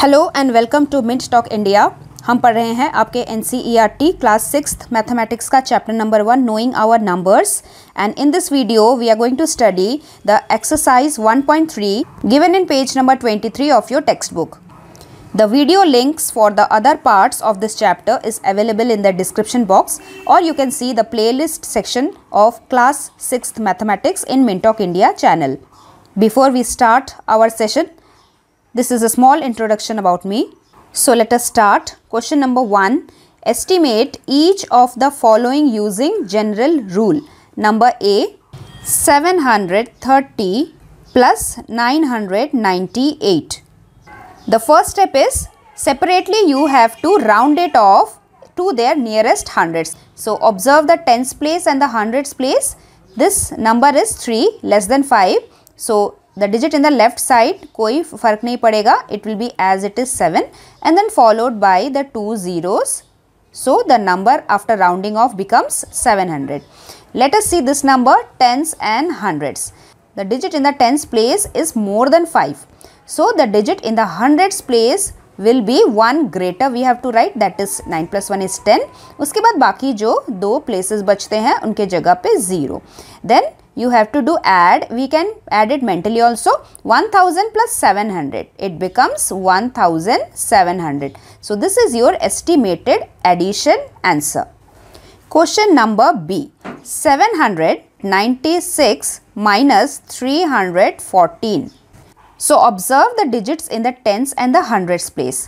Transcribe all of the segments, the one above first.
Hello and welcome to Mint Stock India हम पढ़ रहे हैं आपके एन क्लास सिक्स मैथमेटिक्स का chapter number one knowing our numbers and in this video we are going to study the exercise 1.3 given in page number 23 of your textbook the video links for the other parts of this chapter is available in the description box और you can see the play section of class six mathematics in Mint India channel before we start our session This is a small introduction about me. So let us start. Question number 1. Estimate each of the following using general rule. Number A 730 plus 998. The first step is separately you have to round it off to their nearest hundreds. So observe the tens place and the hundreds place. This number is 3 less than 5. So the digit in the left side कोई फर्क नहीं पड़ेगा it will be as it is seven and then followed by the two zeros so the number after rounding off becomes seven hundred let us see this number tens and hundreds the digit in the tens place is more than five so the digit in the hundreds place will be one greater we have to right that is nine plus one is ten उसके बाद बाकी जो दो places बचते हैं उनके जगह पे zero then you have to do add we can add it mentally also 1000 plus 700 it becomes 1700 so this is your estimated addition answer question number b 796 minus 314 so observe the digits in the tens and the hundreds place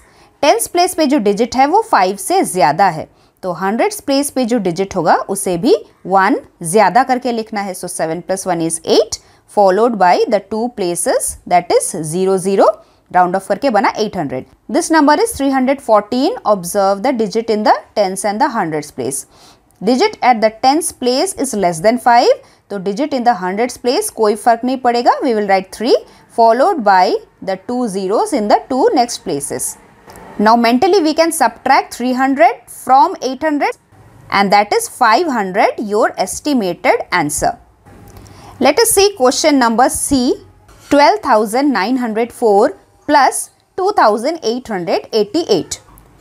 Tens place पे जो digit है वो five से ज़्यादा है तो hundred place पे जो डिजिट होगा उसे भी वन ज्यादा करके लिखना है so seven plus one is eight followed by the two places that is zero zero round off करके बना eight hundred this number is three hundred fourteen observe the digit in the tens and the hundred place digit at the tens place is less than five तो digit in the hundred place कोई फर्क नहीं पड़ेगा we will write three followed by the two zeros in the two next places Now mentally we can subtract 300 from 800 and that is 500 your estimated answer. Let us see question number C 12,904 plus 2,888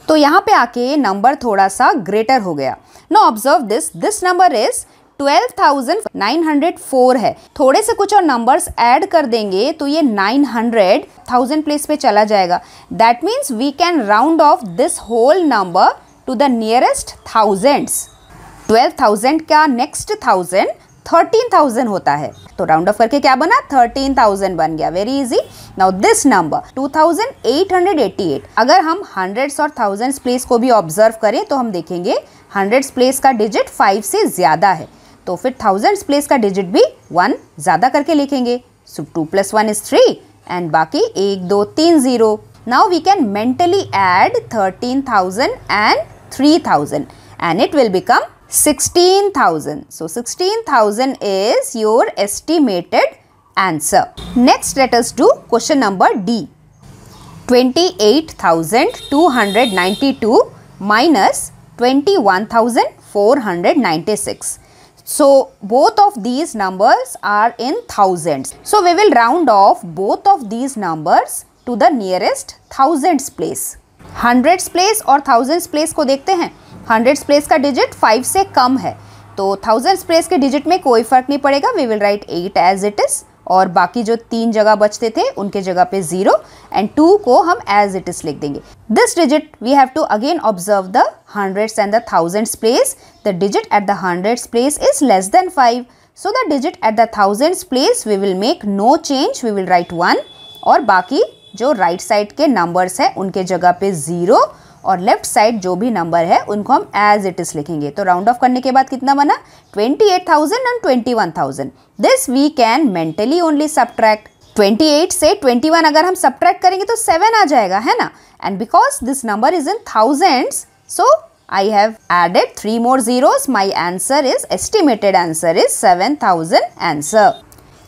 तो यहाँ पे आके ये number थोड़ा सा greater हो गया now observe this this number is 12,904 है थोड़े से कुछ और नंबर्स ऐड कर देंगे तो ये 900 थाउजेंड प्लेस पे चला जाएगा that means we can round off this whole number to the nearest thousands 12,000 का नेक्स्ट थाउजेंड 13,000 होता है तो राउंड ऑफ करके क्या बना थर्टीन थाउजेंड बन गया very easy now this number 2,888 eight अगर हम हंड्रेड्स और थाउजेंड्स प्लेस को भी ऑब्जर्व करें तो हम देखेंगे हंड्रेड्स प्लेस का डिजिट फाइव से ज़्यादा है तो फिर थाउजेंड्स प्लेस का डिजिट भी वन ज़्यादा करके लिखेंगे so two plus one is three and बाकी एक दो तीन zero now we can mentally add thirteen thousand and three thousand and it will question number D twenty eight thousand two hundred ninety two minus twenty one thousand four hundred ninety six So both of these numbers are in thousands. So we will round off both of these numbers to the nearest thousands place. hundreds place or thousands place ko dekhte hain hundreds place ka digit 5 se kam hai to thousands place ke digit mein koi fark nahi padega we will write 8 as it is और बाकी जो तीन जगह बचते थे उनके जगह पे जीरो एंड टू को हम एज इट इज लिख देंगे this digit we have to again observe the hundreds and the thousands place the digit at the hundreds place is less than five so the digit at the thousands place we will make no change we will write one और बाकी जो right right side के numbers हैं उनके जगह पे zero और left side जो भी नंबर है उनको हम एज इट इज़ लिखेंगे तो राउंड ऑफ करने के बाद कितना बना twenty eight thousand and twenty one thousand this we can mentally only subtract 28 से 21 अगर हम सब्ट्रैक्ट करेंगे तो 7 आ जाएगा है ना and because this number is in thousands so I have added three more zeros. My answer is estimated answer is 7000 answer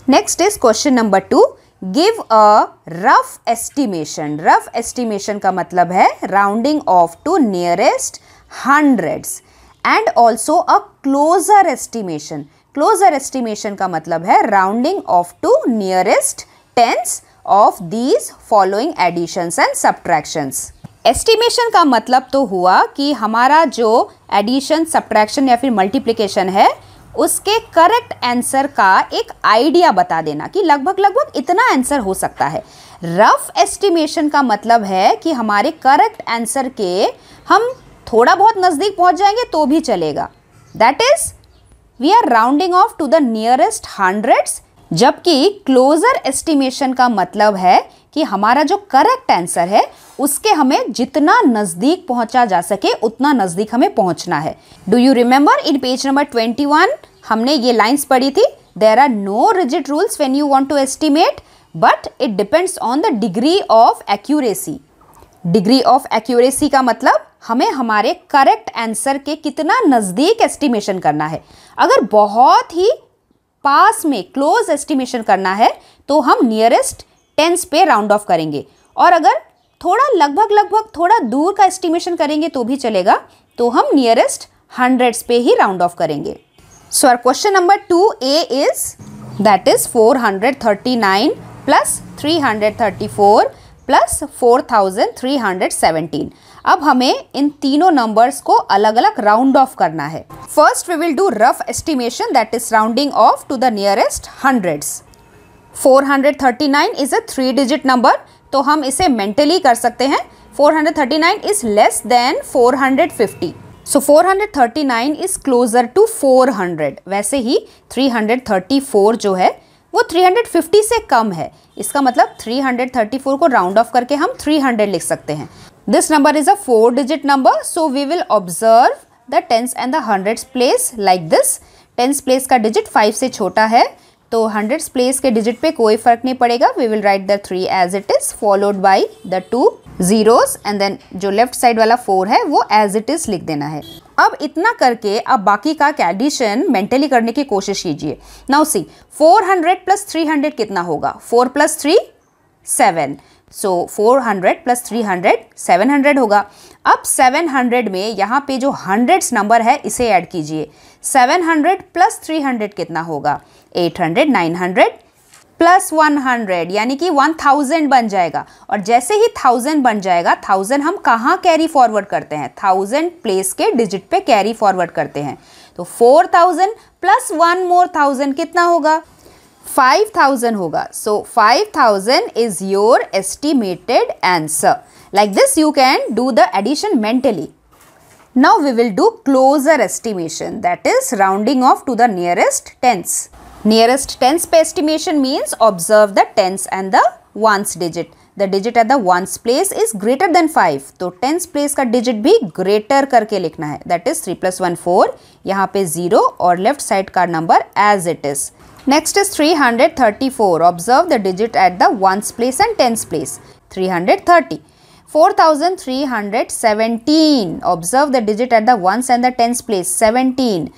next is question number two give a rough estimation rough estimation का मतलब है rounding off to nearest hundreds and also a closer estimation closer estimation का मतलब है rounding off to nearest tens of these following additions and subtractions estimation का मतलब तो हुआ कि हमारा जो एडिशन सब्ट्रैक्शन या फिर मल्टीप्लीकेशन है उसके करेक्ट आंसर का एक आइडिया बता देना कि लगभग लगभग इतना आंसर हो सकता है रफ एस्टिमेशन का मतलब है कि हमारे करेक्ट आंसर के हम थोड़ा बहुत नज़दीक पहुंच जाएंगे तो भी चलेगा that is we are rounding off to the nearest hundreds जबकि क्लोज़र एस्टिमेशन का मतलब है कि हमारा जो करेक्ट आंसर है उसके हमें जितना नज़दीक पहुंचा जा सके उतना नज़दीक हमें पहुंचना है do you remember in page number twenty one हमने ये लाइन्स पढ़ी थी there are no rigid rules when you want to estimate but it depends on the degree of accuracy degree of accuracy का मतलब हमें हमारे करेक्ट आंसर के कितना नज़दीक एस्टिमेशन करना है अगर बहुत ही पास में क्लोज एस्टिमेशन करना है तो हम नियरेस्ट टेंस पे राउंड ऑफ करेंगे और अगर थोड़ा लगभग लगभग थोड़ा दूर का एस्टिमेशन करेंगे तो भी चलेगा तो हम नियरेस्ट हंड्रेड्स पे ही राउंड ऑफ करेंगे so our question number two A is that is 439 plus four plus seventeen अब हमें इन तीनों नंबर्स को अलग अलग राउंड ऑफ करना है first we will do rough estimation that is rounding off to the nearest hundreds 439 is a three digit number तो हम इसे मेंटली कर सकते हैं 439 is less than 450 so thirty 439 is closer to 400 वैसे ही 334 जो है वो 350 से कम है इसका मतलब 334 को राउंड ऑफ करके हम 300 लिख सकते हैं This number is a four digit number. So we will observe the tens and the hundreds place like this. tens place का डिजिट फाइव से छोटा है तो hundreds प्लेस के डिजिट pe कोई फर्क नहीं पड़ेगा we will write the three as it is followed by the two zeros and then जो लेफ्ट साइड वाला फोर है वो एज इट इज़ लिख देना है अब इतना करके आप बाकी का एडिशन मेंटली करने की कोशिश कीजिए नाउ सी 400 प्लस 300 कितना होगा 4 plus three seven so four hundred plus three hundred seven hundred होगा अब सेवन हंड्रेड में यहाँ पे जो हंड्रेड्स नंबर है इसे ऐड कीजिए seven hundred plus three hundred कितना होगा eight hundred nine hundred plus one hundred यानी कि वन थाउजेंड बन जाएगा और जैसे ही थाउजेंड बन जाएगा थाउजेंड हम कहाँ कैरी फॉरवर्ड करते हैं थाउजेंड प्लेस के डिजिट पे कैरी फॉरवर्ड करते हैं तो four thousand plus one more thousand कितना होगा फाइव थाउजेंड होगा so five thousand is your estimated answer like this you can do the addition mentally now we will do closer estimation that is rounding off to the nearest tens nearest tens पे estimation means observe the tens and the ones digit the digit at the ones place is greater than five तो tens place का digit भी greater करके लिखना है that is three plus one four यहाँ पे zero और लेफ्ट साइड का number as it is Next is 334. Observe the digit at the ones place and tens place. 330. 4317. Observe the digit at the ones and the tens place. 17.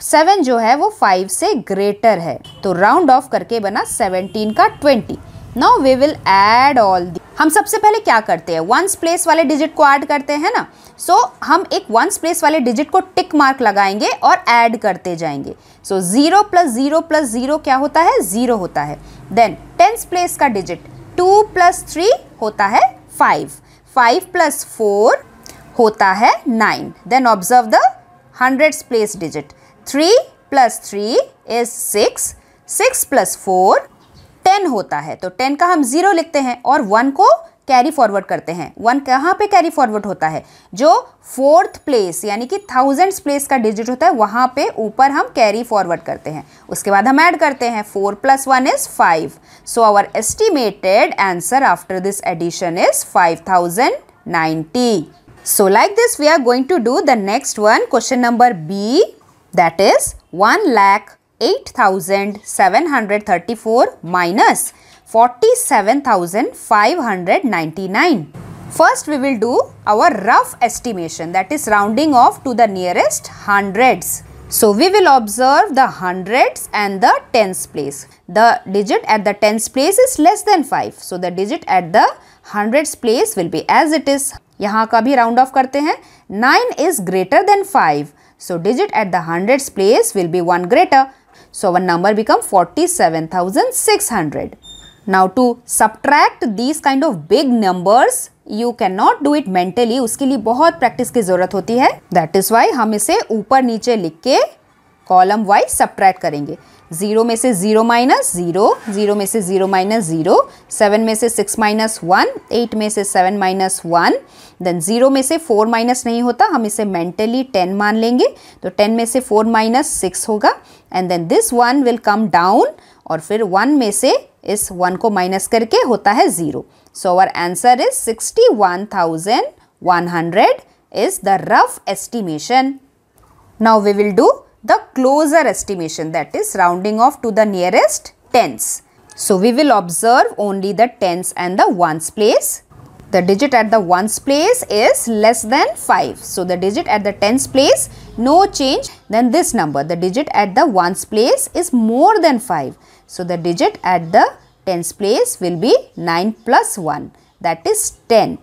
Seven जो है वो five से greater है तो round off करके बना seventeen का twenty now we will add all the हम सबसे पहले क्या करते हैं वंस प्लेस वाले डिजिट को ऐड करते हैं ना सो so, हम एक वंस प्लेस वाले डिजिट को टिक मार्क लगाएंगे और ऐड करते जाएंगे so zero plus zero plus zero क्या होता है ज़ीरो होता है देन टेंस प्लेस का डिजिट टू प्लस थ्री होता है फाइव फाइव प्लस फोर होता है nine then observe the hundreds place digit three plus three is six six plus four ten होता है तो टेन का हम ज़ीरो लिखते हैं और वन को कैरी फॉरवर्ड करते हैं वन कहाँ पे कैरी फॉरवर्ड होता है जो फोर्थ प्लेस यानी कि थाउजेंड्स प्लेस का डिजिट होता है वहाँ पे ऊपर हम कैरी फॉरवर्ड करते हैं उसके बाद हम ऐड करते हैं four plus one is five so our estimated answer after this addition is five thousand ninety so like this we are going to do the next one question number B that is one lakh 8734 minus 47599. First we will do our rough estimation that is rounding off to the nearest hundreds. So we will observe the hundreds and the tens place. The digit at the tens place is less than 5. So the digit at the hundreds place will be as it is. यहाँ का भी round off करते हैं. 9 is greater than 5. So digit at the hundreds place will be 1 greater. So our number become forty-seven thousand six hundred. Now to subtract these kind of big numbers, you cannot do it mentally. उसके लिए बहुत practice की ज़रूरत होती है That is why हम इसे ऊपर नीचे लिख के column wise subtract करेंगे ज़ीरो में से ज़ीरो माइनस ज़ीरो ज़ीरो में से ज़ीरो माइनस ज़ीरो सेवन में से सिक्स माइनस वन एट में से seven minus one then zero में से फोर माइनस नहीं होता हम इसे मेंटली टेन मान लेंगे तो टेन में से फोर माइनस सिक्स होगा and then this one will come down और फिर वन में से इस वन को माइनस करके होता है zero so our answer is sixty one thousand one hundred is the rough estimation now we will do the closer estimation that is rounding off to the nearest tens. So we will observe only the tens and the ones place. The digit at the ones place is less than 5. So the digit at the tens place no change than this number. The digit at the ones place is more than 5. So the digit at the tens place will be 9 plus 1 that is 10.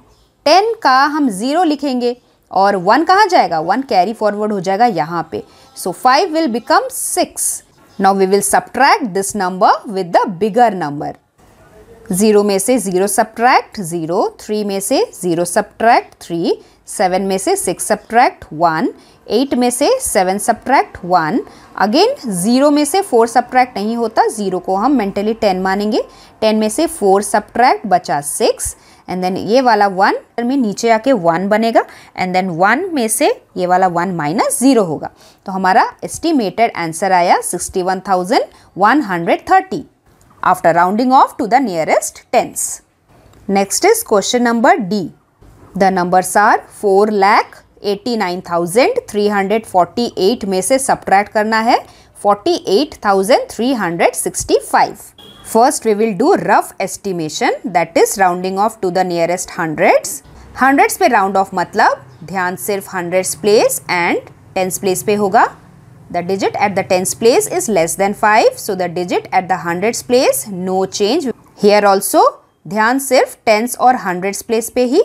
10 ka ham 0 likhenge. और one कहाँ जाएगा one carry forward हो जाएगा यहाँ पे so five will become six now we will subtract this number with the bigger number zero में से zero subtract zero three में से ज़ीरो सब्ट्रैक्ट थ्री सेवन में से सिक्स सब्ट्रैक्ट वन एट में से seven subtract one again zero में से फोर सब्ट्रैक्ट नहीं होता ज़ीरो को हम मेंटली टेन मानेंगे टेन में से फोर सब्ट्रैक्ट बचा सिक्स एंड देन ये वाला वन में नीचे आके वन बनेगा एंड देन वन में से ये वाला वन माइनस ज़ीरो होगा तो हमारा एस्टिमेटेड आंसर आया sixty one thousand one hundred thirty after rounding off to the nearest tens next is question number D the numbers are four lakh eighty nine thousand three hundred forty eight में से subtract करना है forty eight thousand three hundred sixty five First we will do rough estimation that is rounding off to the nearest hundreds. Hundreds पे round off मतलब ध्यान सिर्फ hundreds place and tens place पे होगा the digit at the tens place is less than five so the digit at the hundreds place no change here also ध्यान सिर्फ tens और hundreds place पे ही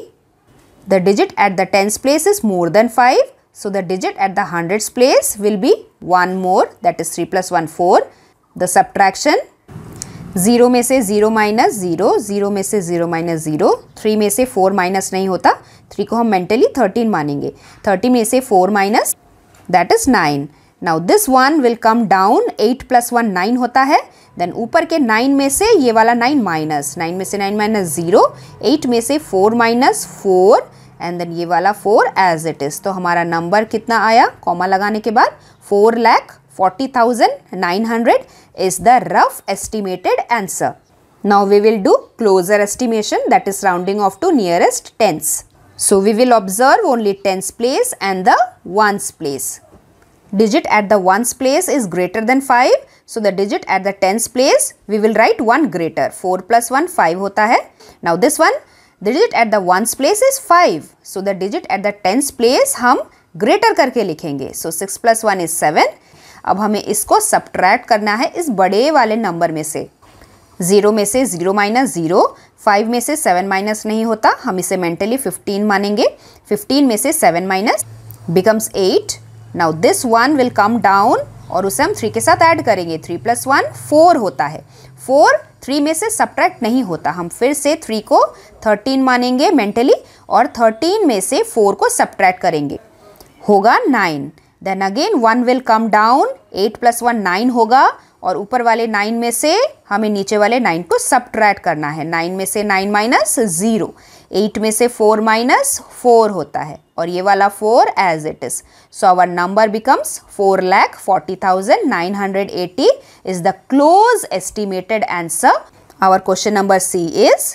the digit at the tens place is more than five so the digit at the hundreds place will be one more that is three plus one four the subtraction zero में से zero minus zero zero में से zero minus zero three में से four minus नहीं होता three को हम मेंटली थर्टीन मानेंगे थर्टी में से four minus that is nine now this one will come down eight plus one nine होता है देन ऊपर के नाइन में से ये वाला नाइन माइनस नाइन में से नाइन माइनस ज़ीरो एट में से four minus four and then ये वाला फोर एज इट इज़ तो हमारा नंबर कितना आया कॉमा लगाने के बाद four lakh 40,900 is the rough estimated answer. Now we will do closer estimation that is rounding off to nearest tens. So we will observe only tens place and the ones place. Digit at the ones place is greater than 5. So the digit at the tens place we will write 1 greater. 4 plus 1 5 hota hai. Now this one the digit at the ones place is 5. So the digit at the tens place हम greater करके लिखेंगे So six plus one is seven. अब हमें इसको subtract करना है इस बड़े वाले नंबर में से ज़ीरो में से ज़ीरो माइनस ज़ीरो फाइव में से सेवन माइनस नहीं होता हम इसे मेंटली फिफ्टीन मानेंगे फिफ्टीन में से seven minus becomes eight now this one will come down और उसे हम थ्री के साथ ऐड करेंगे थ्री प्लस वन फोर होता है फोर थ्री में से सब्ट्रैक्ट नहीं होता हम फिर से थ्री को थर्टीन मानेंगे मेंटली और थर्टीन में से फोर को सब्ट्रैक्ट करेंगे होगा nine then again one will come down eight plus one nine होगा और ऊपर वाले नाइन में से हमें नीचे वाले नाइन को सब्ट्रैक्ट करना है नाइन में से नाइन माइनस ज़ीरो एट में से फोर माइनस फोर होता है और ये वाला four as it is so our number becomes four lakh forty thousand nine hundred eighty is the close estimated answer our question number C is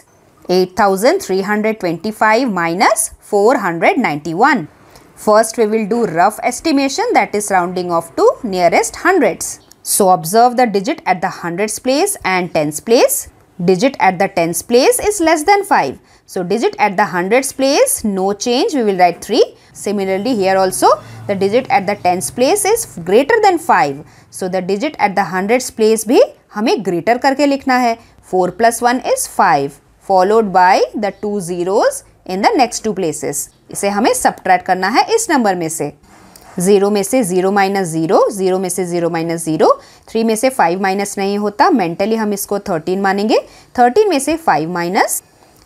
eight thousand three hundred twenty five minus four hundred ninety one First we will do rough estimation that is rounding off to nearest hundreds. So observe the digit at the hundreds place and tens place. Digit at the tens place is less than 5. So digit at the hundreds place no change we will write 3. Similarly here also the digit at the tens place is greater than 5. So the digit at the hundreds place भी हमें greater करके लिखना है 4 plus 1 is 5 followed by the two zeros in the next two places. इसे हमें subtract करना है इस नंबर में से ज़ीरो में से ज़ीरो माइनस ज़ीरो ज़ीरो में से ज़ीरो माइनस ज़ीरो थ्री में से फाइव माइनस नहीं होता मेंटली हम इसको थर्टीन मानेंगे थर्टीन में से five minus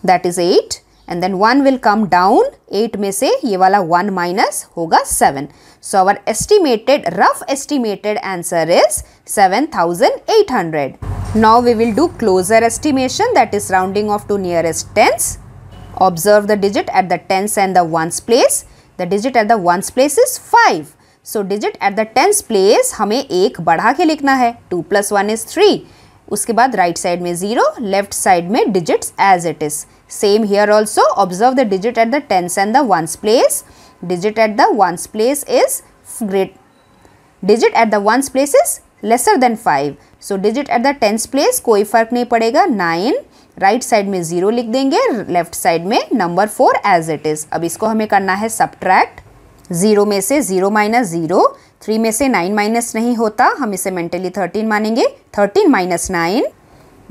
that is eight and then one will come down eight में से ये वाला वन माइनस होगा seven so our estimated rough estimated answer is seven thousand eight hundred now we will do closer estimation that is rounding off to nearest tens Observe the digit at the tens and the ones place. The digit at the ones place is 5. So digit at the tens place हमें एक बढ़ा के लिखना है two plus one is three उसके बाद right right side में zero left side में digits as it is same here also observe the digit at the tens and the ones place digit at the ones place is great digit at the ones place is lesser than five so digit at the tens place कोई फर्क नहीं पड़ेगा nine right right side में zero लिख देंगे left side में number four as it is अब इसको हमें करना है सब्ट्रैक्ट ज़ीरो में से ज़ीरो माइनस ज़ीरो थ्री में से नाइन माइनस नहीं होता हम इसे मेंटली थर्टीन मानेंगे thirteen minus nine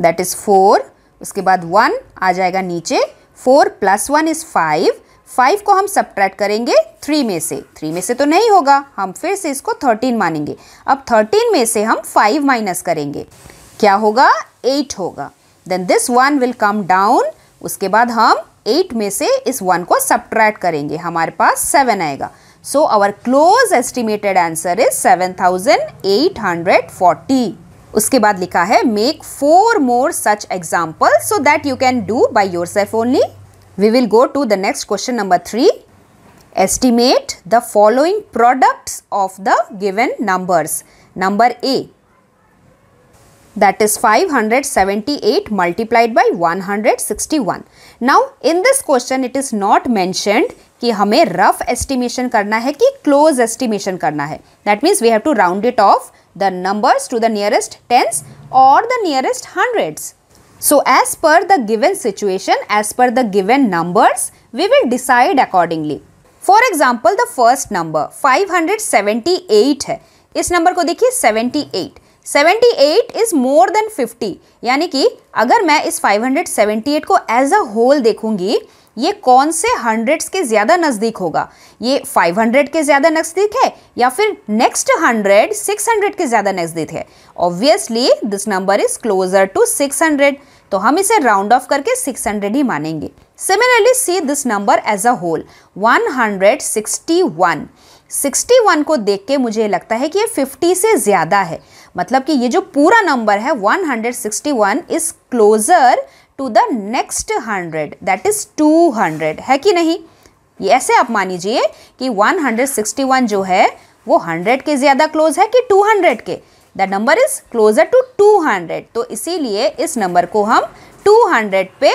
that is four उसके बाद वन आ जाएगा नीचे four plus one is five five को हम सब्ट्रैक्ट करेंगे थ्री में से थ्री में से तो नहीं होगा हम फिर से इसको थर्टीन मानेंगे अब थर्टीन में से हम फाइव माइनस करेंगे क्या होगा एट होगा then this one will come down उसके बाद हम एट में से इस वन को सब्ट्रैक्ट करेंगे हमारे पास सेवन आएगा so our close estimated answer is seven thousand eight hundred forty उसके बाद लिखा है make four more such example so that you can do by yourself only we will go to the next question number three estimate the following products of the given numbers number A that is 578 multiplied by 161. Now in this question it is not mentioned कि हमें rough estimation करना है कि close estimation करना है that means we have to round it off the numbers to the nearest tens और the nearest hundreds So as per the given situation, as per the given numbers, we will decide accordingly. For example, the first number 578 है इस number को देखिए 78. 78 is more than 50 यानी कि अगर मैं इस 578 को एज अ होल देखूंगी ये कौन से हंड्रेड्स के ज़्यादा नज़दीक होगा ये 500 के ज़्यादा नज़दीक है या फिर नेक्स्ट हंड्रेड 600 के ज़्यादा नज़दीक है obviously this number is closer to 600 तो हम इसे राउंड ऑफ करके 600 ही मानेंगे similarly see this number as a whole 161 61 को देख के मुझे लगता है कि ये 50 से ज़्यादा है मतलब कि ये जो पूरा नंबर है 161 is closer to the next 100 that is 200 है कि नहीं ये ऐसे आप लीजिए कि 161 जो है वो 100 के ज़्यादा क्लोज है कि 200 के the number is closer to 200 तो इसीलिए इस नंबर को हम 200 पे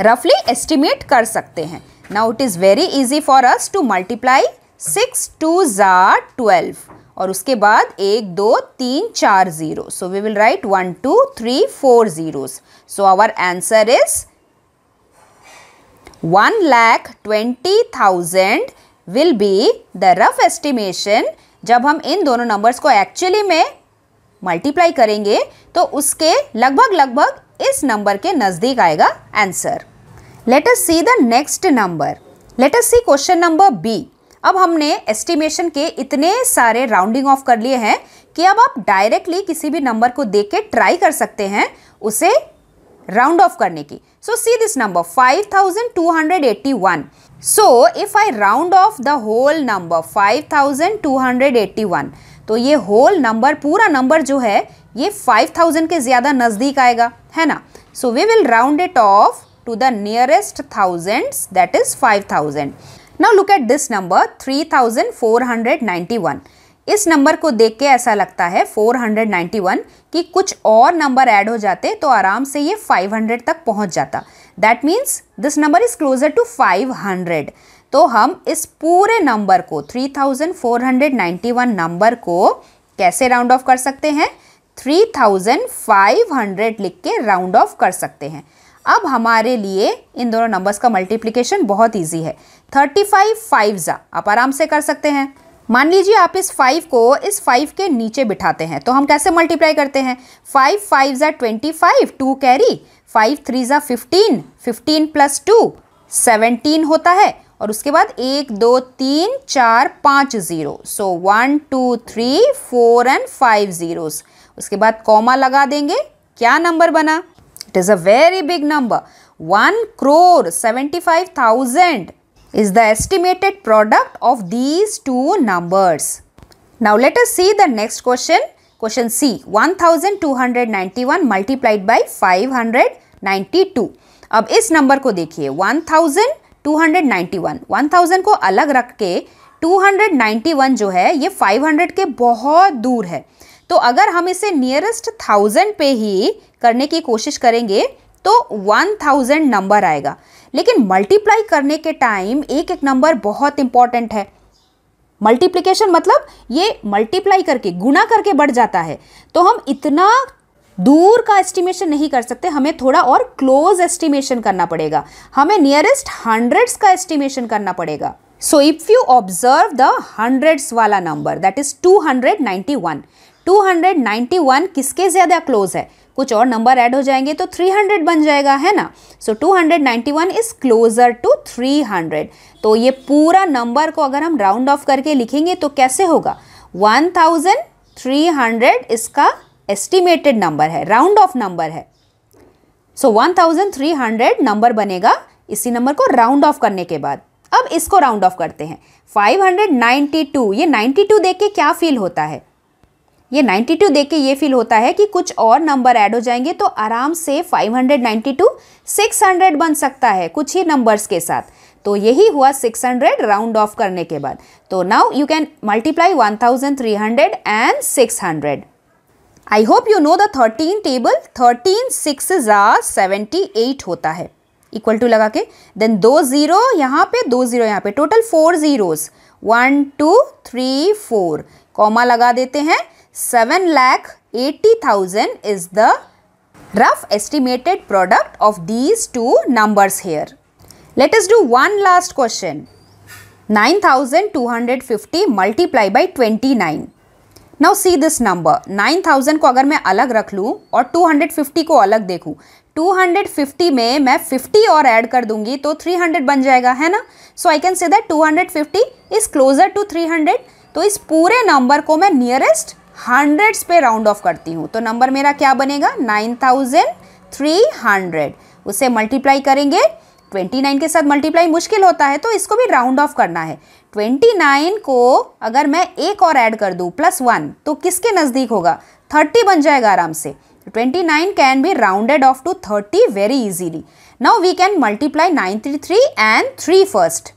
रफली एस्टिमेट कर सकते हैं now it is very easy for us to multiply six two ज़ा ट्वेल्व और उसके बाद एक दो तीन चार ज़ीरो so we will write one two three four zero so our answer is one lakh twenty thousand will be the rough estimation जब हम इन दोनों नंबर्स को एक्चुअली में मल्टीप्लाई करेंगे तो उसके लगभग लगभग इस नंबर के नज़दीक आएगा answer let us see the next number let us see question number B अब हमने एस्टिमेशन के इतने सारे राउंडिंग ऑफ कर लिए हैं कि अब आप डायरेक्टली किसी भी नंबर को देख के ट्राई कर सकते हैं उसे राउंड ऑफ करने की so see this number 5281 so if I round off the whole number 5281 तो ये होल नंबर पूरा नंबर जो है ये 5000 के ज़्यादा नज़दीक आएगा है ना so we will round it off to the nearest thousands that is thousand now look at this number 3491 इस नंबर को देख के ऐसा लगता है 491 कि कुछ और नंबर ऐड हो जाते तो आराम से ये 500 तक पहुंच जाता that means this number is closer to 500 तो हम इस पूरे नंबर को 3491 नंबर को कैसे राउंड ऑफ कर सकते हैं 3500 लिख के राउंड ऑफ कर सकते हैं अब हमारे लिए इन दोनों नंबर्स का मल्टीप्लीकेशन बहुत ईजी है थर्टी फाइव फाइव ज़ा आप आराम से कर सकते हैं मान लीजिए आप इस फाइव को इस फाइव के नीचे बिठाते हैं तो हम कैसे मल्टीप्लाई करते हैं फाइव फाइव ज़ा twenty five two carry five three ज़ा fifteen fifteen plus two seventeen होता है और उसके बाद एक दो तीन चार पाँच ज़ीरो so one two three four and five zeros उसके बाद कॉमा लगा देंगे क्या नंबर बना It is a very big number. 1 crore 75,000 is the estimated product of these two numbers. Now let us see the next question. Question C 1291 multiplied by 592. अब इस number को देखिए 1291 1000 को अलग रख के 291 जो है ये 500 के बहुत दूर है तो अगर हम इसे नियरेस्ट थाउजेंड पे ही करने की कोशिश करेंगे तो 1000 नंबर आएगा लेकिन मल्टीप्लाई करने के टाइम एक एक नंबर बहुत इंपॉर्टेंट है मल्टीप्लीकेशन मतलब ये मल्टीप्लाई करके गुना करके बढ़ जाता है तो हम इतना दूर का एस्टिमेशन नहीं कर सकते हमें थोड़ा और क्लोज एस्टिमेशन करना पड़ेगा हमें नियरेस्ट हंड्रेड्स का एस्टिमेशन करना पड़ेगा so if you observe the hundreds वाला नंबर दैट इज 291 291 किसके ज़्यादा क्लोज है कुछ और नंबर ऐड हो जाएंगे तो 300 बन जाएगा है ना so so, 291 is closer to 300 तो ये पूरा नंबर को अगर हम राउंड ऑफ करके लिखेंगे तो कैसे होगा 1300 इसका एस्टिमेटेड नंबर है राउंड ऑफ नंबर है सो so, 1300 नंबर बनेगा इसी नंबर को राउंड ऑफ करने के बाद अब इसको राउंड ऑफ करते हैं 592 ये 92 देख के क्या फील होता है ये 92 देख के ये फील होता है कि कुछ और नंबर ऐड हो जाएंगे तो आराम से 592 600 बन सकता है कुछ ही नंबर्स के साथ तो यही हुआ 600 राउंड ऑफ करने के बाद तो now you can multiply 1300 and 600 I hope you know the 13 table 13 six जार सेवेंटी होता है इक्वल टू लगा के देन दो ज़ीरो यहाँ पे दो ज़ीरो यहाँ पे total four zeros one two three four comma लगा देते हैं 7 lakh 80,000 is the rough estimated product of these two numbers here. Let us do one last question. 9250 multiply by 29. Now see this number 9000 को अगर मैं अलग रख लूँ और 250 को अलग देखूँ 250 में मैं 50 और ऐड कर दूंगी तो 300 बन जाएगा है ना so I can say that 250 is closer to 300 तो इस पूरे नंबर को मैं नियरेस्ट हंड्रेड्स पे राउंड ऑफ करती हूँ तो नंबर मेरा क्या बनेगा नाइन थाउजेंड थ्री हंड्रेड उसे मल्टीप्लाई करेंगे ट्वेंटी नाइन के साथ मल्टीप्लाई मुश्किल होता है तो इसको भी राउंड ऑफ करना है ट्वेंटी नाइन को अगर मैं एक और ऐड कर दूँ प्लस वन तो किसके नज़दीक होगा थर्टी बन जाएगा आराम से twenty nine can be rounded off to thirty very easily now we can multiply nine three three and three first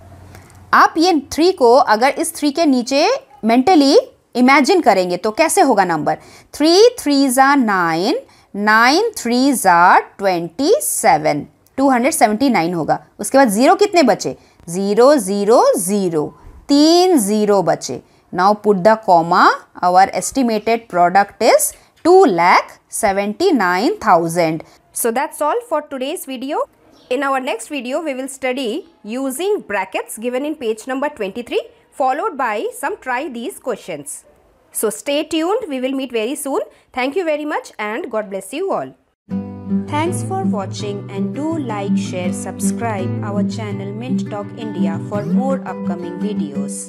आप ये थ्री को अगर इस थ्री के नीचे मेंटली इमेजिन करेंगे तो कैसे होगा नंबर थ्री थ्री ज़ा नाइन नाइन थ्री ज़ा twenty seven two hundred seventy nine होगा उसके बाद ज़ीरो कितने बचे ज़ीरो ज़ीरो ज़ीरो तीन ज़ीरो बचे now put the comma our estimated product is two lakh seventy nine thousand So that's for for video in our next video we will study using brackets given in page number twenty three followed by some try these questions. So stay tuned. We will meet very soon. Thank you very much and God bless you all. Thanks for watching and do like, share, subscribe our channel Mint Talk India for more upcoming videos.